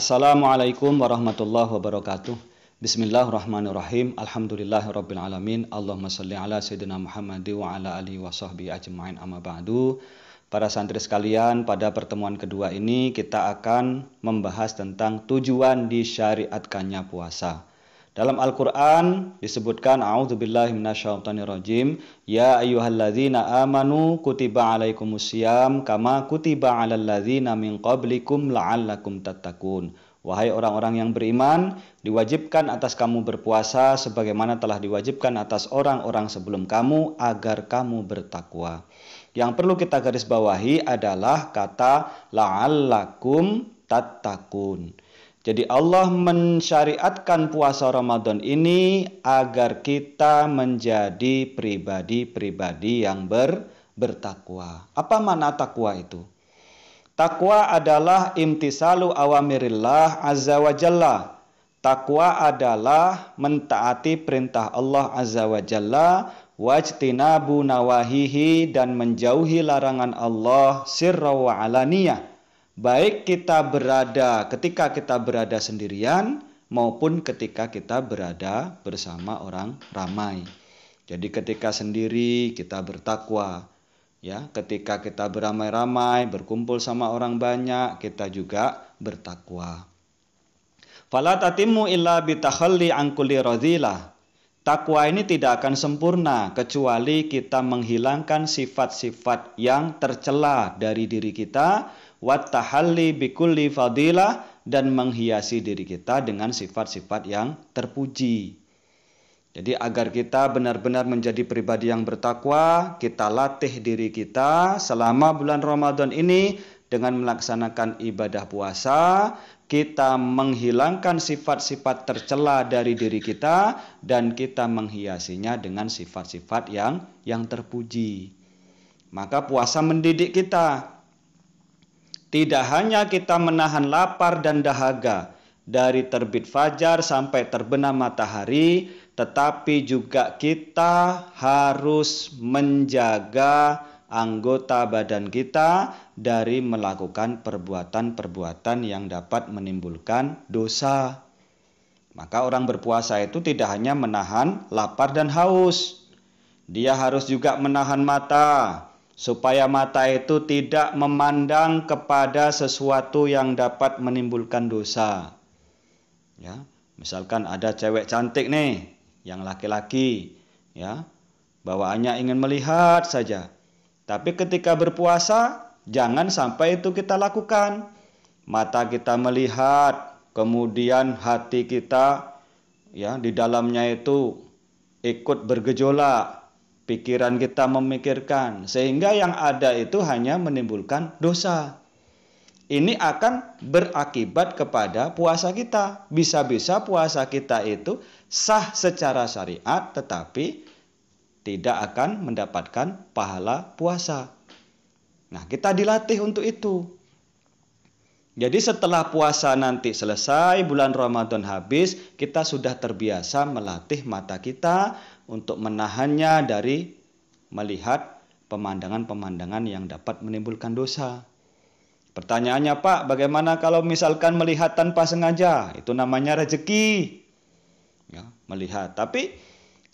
Assalamualaikum warahmatullahi wabarakatuh. Bismillahirrahmanirrahim. Alhamdulillahirabbil alamin. Allahumma shalli ala sayyidina Muhammad wa ala alihi wa sahbihi ajmain amma ba'du. Para santri sekalian, pada pertemuan kedua ini kita akan membahas tentang tujuan disyariatkannya puasa. Dalam Al-Quran disebutkan A'udzubillahi minasyaitonirrajim Ya ayyuhalladzina amanu kutiba alaikumusiyam kama kutiba alal ladzina min qablikum la'allakum tattakun Wahai orang-orang yang beriman, diwajibkan atas kamu berpuasa sebagaimana telah diwajibkan atas orang-orang sebelum kamu agar kamu bertakwa. Yang perlu kita garis bawahi adalah kata la'allakum tattaqun. Jadi Allah mensyariatkan puasa Ramadan ini agar kita menjadi pribadi-pribadi yang ber, bertakwa. Apa makna takwa itu? Takwa adalah imtisalu awamirillah azza wa jalla. Takwa adalah mentaati perintah Allah azza wa jalla wajtinabu nawahihi dan menjauhi larangan Allah sirra wa alaniyah baik kita berada ketika kita berada sendirian maupun ketika kita berada bersama orang ramai. Jadi ketika sendiri kita bertakwa, ya, ketika kita beramai-ramai, berkumpul sama orang banyak, kita juga bertakwa. Fala tatimu illa bitakhalli an kulli Takwa ini tidak akan sempurna kecuali kita menghilangkan sifat-sifat yang tercela dari diri kita wattahalli bikulli fadilah dan menghiasi diri kita dengan sifat-sifat yang terpuji. Jadi agar kita benar-benar menjadi pribadi yang bertakwa, kita latih diri kita selama bulan Ramadan ini dengan melaksanakan ibadah puasa, kita menghilangkan sifat-sifat tercela dari diri kita dan kita menghiasinya dengan sifat-sifat yang yang terpuji. Maka puasa mendidik kita tidak hanya kita menahan lapar dan dahaga dari terbit fajar sampai terbenam matahari, tetapi juga kita harus menjaga anggota badan kita dari melakukan perbuatan-perbuatan yang dapat menimbulkan dosa. Maka orang berpuasa itu tidak hanya menahan lapar dan haus. Dia harus juga menahan mata, supaya mata itu tidak memandang kepada sesuatu yang dapat menimbulkan dosa. Ya, misalkan ada cewek cantik nih, yang laki-laki, ya, bawaannya ingin melihat saja. Tapi ketika berpuasa, jangan sampai itu kita lakukan. Mata kita melihat, kemudian hati kita ya di dalamnya itu ikut bergejolak pikiran kita memikirkan, sehingga yang ada itu hanya menimbulkan dosa. Ini akan berakibat kepada puasa kita. Bisa-bisa puasa kita itu sah secara syariat, tetapi tidak akan mendapatkan pahala puasa. Nah, kita dilatih untuk itu. Jadi setelah puasa nanti selesai, bulan Ramadan habis, kita sudah terbiasa melatih mata kita, untuk menahannya dari melihat pemandangan-pemandangan yang dapat menimbulkan dosa. Pertanyaannya, Pak, bagaimana kalau misalkan melihat tanpa sengaja? Itu namanya rezeki. Ya, melihat. Tapi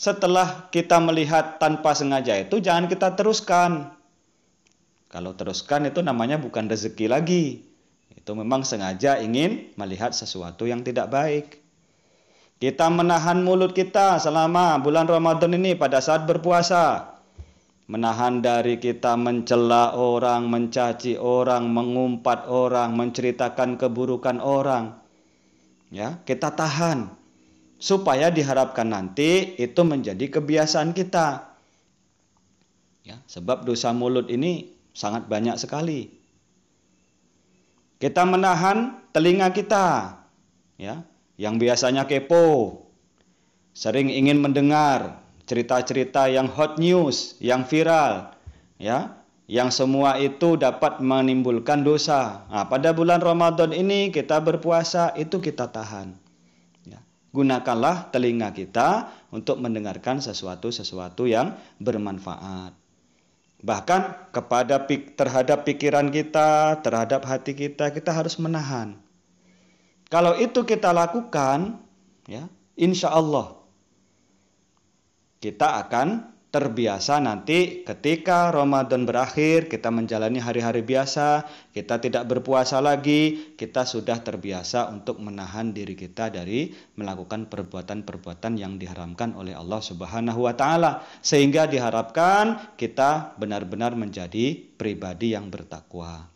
setelah kita melihat tanpa sengaja itu jangan kita teruskan. Kalau teruskan itu namanya bukan rezeki lagi. Itu memang sengaja ingin melihat sesuatu yang tidak baik. Kita menahan mulut kita selama bulan Ramadan ini pada saat berpuasa. Menahan dari kita mencela orang, mencaci orang, mengumpat orang, menceritakan keburukan orang. Ya, kita tahan supaya diharapkan nanti itu menjadi kebiasaan kita. Ya, sebab dosa mulut ini sangat banyak sekali. Kita menahan telinga kita, ya, yang biasanya kepo, sering ingin mendengar cerita-cerita yang hot news, yang viral, ya, yang semua itu dapat menimbulkan dosa. Nah, pada bulan Ramadan ini kita berpuasa itu kita tahan. Ya. Gunakanlah telinga kita untuk mendengarkan sesuatu-sesuatu yang bermanfaat. Bahkan kepada terhadap pikiran kita, terhadap hati kita, kita harus menahan kalau itu kita lakukan, ya, insya Allah kita akan terbiasa nanti ketika Ramadan berakhir, kita menjalani hari-hari biasa, kita tidak berpuasa lagi, kita sudah terbiasa untuk menahan diri kita dari melakukan perbuatan-perbuatan yang diharamkan oleh Allah Subhanahu wa taala. Sehingga diharapkan kita benar-benar menjadi pribadi yang bertakwa.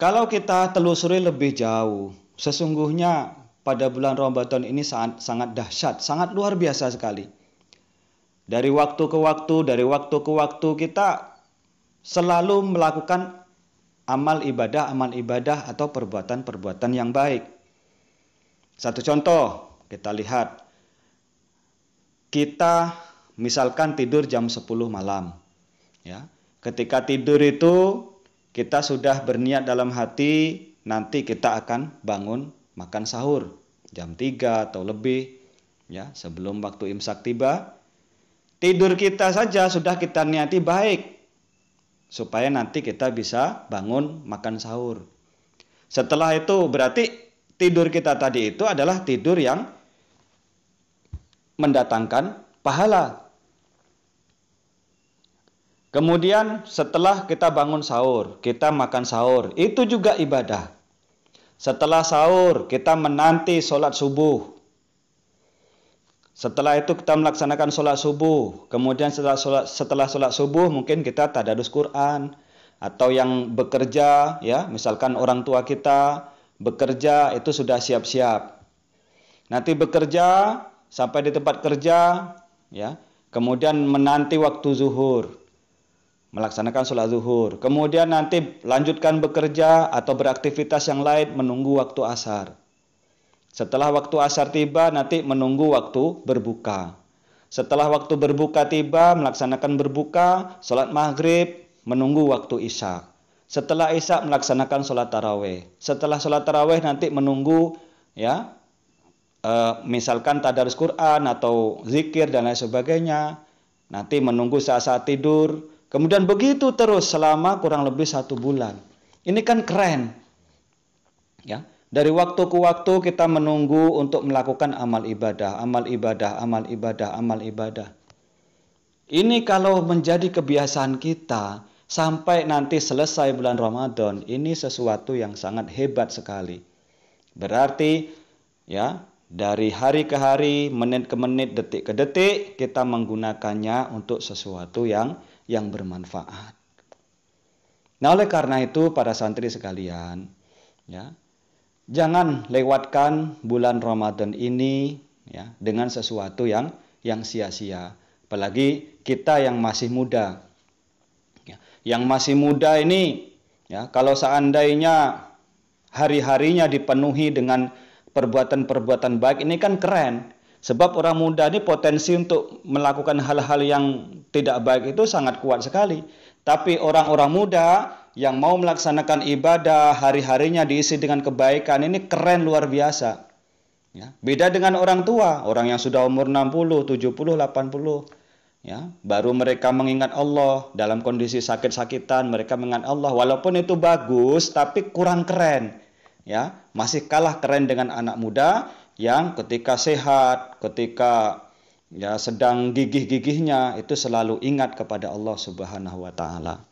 Kalau kita telusuri lebih jauh, sesungguhnya pada bulan Ramadan ini sangat, sangat dahsyat, sangat luar biasa sekali. Dari waktu ke waktu, dari waktu ke waktu kita selalu melakukan amal ibadah, amal ibadah atau perbuatan-perbuatan yang baik. Satu contoh, kita lihat. Kita misalkan tidur jam 10 malam. Ya. Ketika tidur itu kita sudah berniat dalam hati nanti kita akan bangun makan sahur jam 3 atau lebih ya sebelum waktu imsak tiba tidur kita saja sudah kita niati baik supaya nanti kita bisa bangun makan sahur setelah itu berarti tidur kita tadi itu adalah tidur yang mendatangkan pahala Kemudian setelah kita bangun sahur, kita makan sahur, itu juga ibadah. Setelah sahur, kita menanti sholat subuh. Setelah itu kita melaksanakan sholat subuh. Kemudian setelah sholat, setelah sholat subuh mungkin kita tadarus Quran. Atau yang bekerja, ya misalkan orang tua kita bekerja itu sudah siap-siap. Nanti bekerja sampai di tempat kerja, ya kemudian menanti waktu zuhur melaksanakan sholat zuhur. Kemudian nanti lanjutkan bekerja atau beraktivitas yang lain menunggu waktu asar. Setelah waktu asar tiba, nanti menunggu waktu berbuka. Setelah waktu berbuka tiba, melaksanakan berbuka, sholat maghrib, menunggu waktu isya. Setelah isya melaksanakan sholat taraweh. Setelah sholat taraweh nanti menunggu ya e, misalkan tadarus Quran atau zikir dan lain sebagainya. Nanti menunggu saat-saat tidur, Kemudian begitu terus selama kurang lebih satu bulan. Ini kan keren. Ya, dari waktu ke waktu kita menunggu untuk melakukan amal ibadah, amal ibadah, amal ibadah, amal ibadah. Ini kalau menjadi kebiasaan kita sampai nanti selesai bulan Ramadan, ini sesuatu yang sangat hebat sekali. Berarti ya, dari hari ke hari, menit ke menit, detik ke detik kita menggunakannya untuk sesuatu yang yang bermanfaat. Nah, oleh karena itu para santri sekalian, ya, jangan lewatkan bulan Ramadan ini ya dengan sesuatu yang yang sia-sia. Apalagi kita yang masih muda. Ya, yang masih muda ini ya, kalau seandainya hari-harinya dipenuhi dengan perbuatan-perbuatan baik ini kan keren. Sebab orang muda ini potensi untuk melakukan hal-hal yang tidak baik itu sangat kuat sekali. Tapi orang-orang muda yang mau melaksanakan ibadah hari-harinya diisi dengan kebaikan ini keren luar biasa. Ya, beda dengan orang tua, orang yang sudah umur 60, 70, 80 ya baru mereka mengingat Allah dalam kondisi sakit-sakitan mereka mengingat Allah walaupun itu bagus tapi kurang keren ya masih kalah keren dengan anak muda yang ketika sehat ketika ya sedang gigih-gigihnya itu selalu ingat kepada Allah Subhanahu wa taala.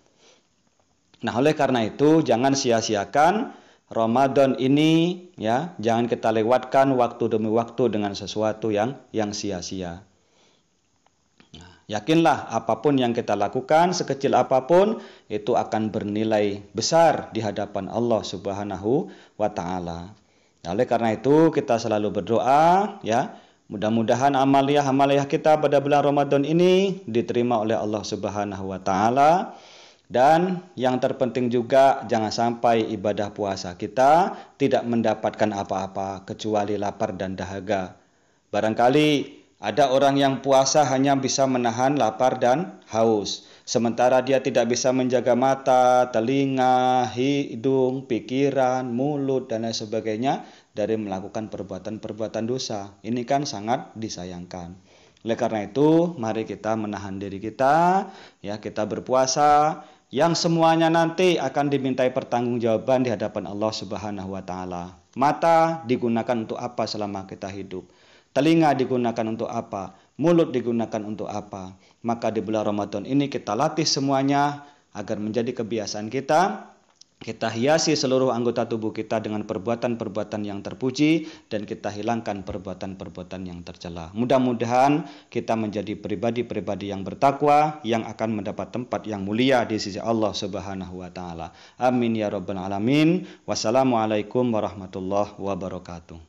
Nah, oleh karena itu jangan sia-siakan Ramadan ini ya, jangan kita lewatkan waktu demi waktu dengan sesuatu yang yang sia-sia. Nah, yakinlah apapun yang kita lakukan sekecil apapun itu akan bernilai besar di hadapan Allah Subhanahu wa taala. Nah, oleh karena itu kita selalu berdoa ya Mudah-mudahan amaliah-amaliah kita pada bulan Ramadan ini diterima oleh Allah Subhanahu wa taala. Dan yang terpenting juga jangan sampai ibadah puasa kita tidak mendapatkan apa-apa kecuali lapar dan dahaga. Barangkali ada orang yang puasa hanya bisa menahan lapar dan haus. Sementara dia tidak bisa menjaga mata, telinga, hidung, pikiran, mulut, dan lain sebagainya dari melakukan perbuatan-perbuatan dosa. Ini kan sangat disayangkan. Oleh karena itu, mari kita menahan diri kita, ya kita berpuasa, yang semuanya nanti akan dimintai pertanggungjawaban di hadapan Allah Subhanahu wa taala. Mata digunakan untuk apa selama kita hidup? Telinga digunakan untuk apa? Mulut digunakan untuk apa? Maka di bulan Ramadan ini kita latih semuanya agar menjadi kebiasaan kita kita hiasi seluruh anggota tubuh kita dengan perbuatan-perbuatan yang terpuji dan kita hilangkan perbuatan-perbuatan yang tercela. Mudah-mudahan kita menjadi pribadi-pribadi yang bertakwa yang akan mendapat tempat yang mulia di sisi Allah Subhanahu wa taala. Amin ya rabbal alamin. Wassalamualaikum warahmatullahi wabarakatuh.